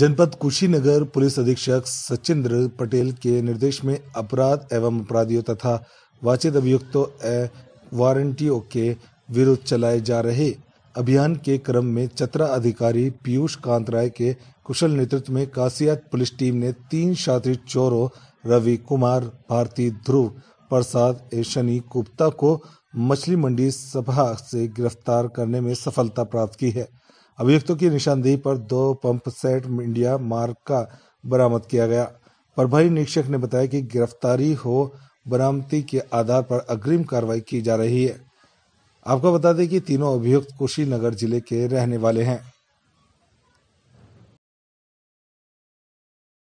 जनपद कुशीनगर पुलिस अधीक्षक सचिंद्र पटेल के निर्देश में अपराध एवं अपराधियों तथा वाचित अभियुक्तों ए वारंटियों के विरुद्ध चलाए जा रहे अभियान के क्रम में चतरा अधिकारी पीयूष कांत राय के कुशल नेतृत्व में कासियात पुलिस टीम ने तीन शातिर चोरों रवि कुमार भारती ध्रुव प्रसाद ए शनि गुप्ता को मछली मंडी सभा से गिरफ्तार करने में सफलता प्राप्त की है अभियुक्तों की निशानदेही पर दो पंप सेट इंडिया मार्ग का बरामद किया गया प्रभारी निरीक्षक ने बताया कि गिरफ्तारी हो बरामदी के आधार पर अग्रिम कार्रवाई की जा रही है आपको बता दें कि तीनों अभियुक्त कुशीनगर जिले के रहने वाले हैं